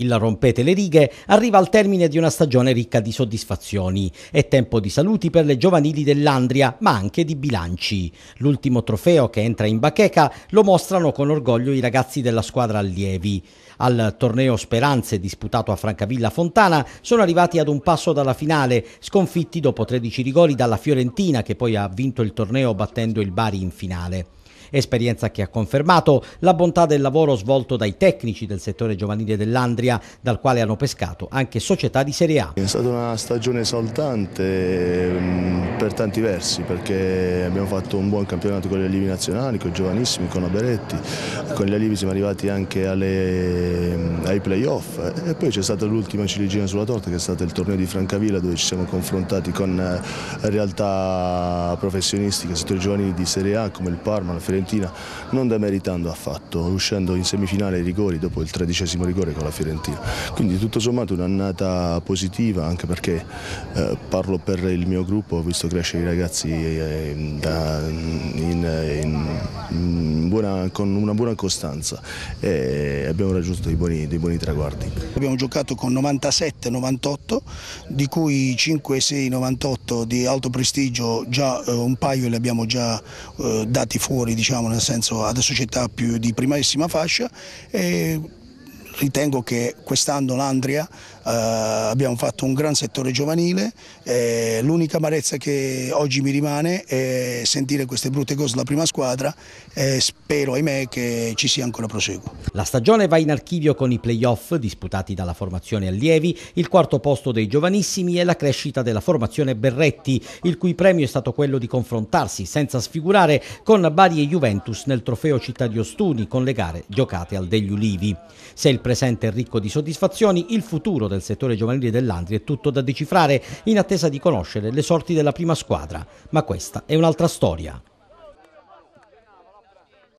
Il Rompete le righe arriva al termine di una stagione ricca di soddisfazioni. È tempo di saluti per le giovanili dell'Andria, ma anche di bilanci. L'ultimo trofeo che entra in bacheca lo mostrano con orgoglio i ragazzi della squadra allievi. Al torneo Speranze disputato a Francavilla Fontana sono arrivati ad un passo dalla finale, sconfitti dopo 13 rigori dalla Fiorentina che poi ha vinto il torneo battendo il Bari in finale esperienza che ha confermato la bontà del lavoro svolto dai tecnici del settore giovanile dell'Andria Calabria, dal quale hanno pescato anche società di Serie A. È stata una stagione esaltante mm, per tanti versi, perché abbiamo fatto un buon campionato con gli allievi nazionali, con i giovanissimi, con Aberetti, con gli allievi siamo arrivati anche alle, mm, ai playoff e poi c'è stata l'ultima ciliegina sulla torta che è stato il torneo di Francavilla dove ci siamo confrontati con eh, realtà professionistiche, settori giovanili di Serie A come il Parma, la Fiorentina, non demeritando affatto, uscendo in semifinale i rigori dopo il tredicesimo rigore con la Fiorentina sentire. Quindi tutto sommato un'annata positiva anche perché eh, parlo per il mio gruppo, ho visto crescere i ragazzi eh, da, in, in buona, con una buona costanza e abbiamo raggiunto dei buoni, dei buoni traguardi. Abbiamo giocato con 97-98 di cui 5-6-98 di alto prestigio già eh, un paio li abbiamo già eh, dati fuori diciamo, nel senso ad società più di primissima fascia e ritengo che quest'anno l'Andria eh, abbiamo fatto un gran settore giovanile, eh, l'unica amarezza che oggi mi rimane è sentire queste brutte cose dalla prima squadra e eh, spero ahimè che ci sia ancora proseguo. La stagione va in archivio con i playoff disputati dalla formazione allievi, il quarto posto dei giovanissimi e la crescita della formazione Berretti, il cui premio è stato quello di confrontarsi senza sfigurare con Bari e Juventus nel trofeo Città di Ostuni con le gare giocate al degli Ulivi. Se il presente è ricco di soddisfazioni, il futuro del settore giovanile dell'Andri è tutto da decifrare in attesa di conoscere le sorti della prima squadra, ma questa è un'altra storia.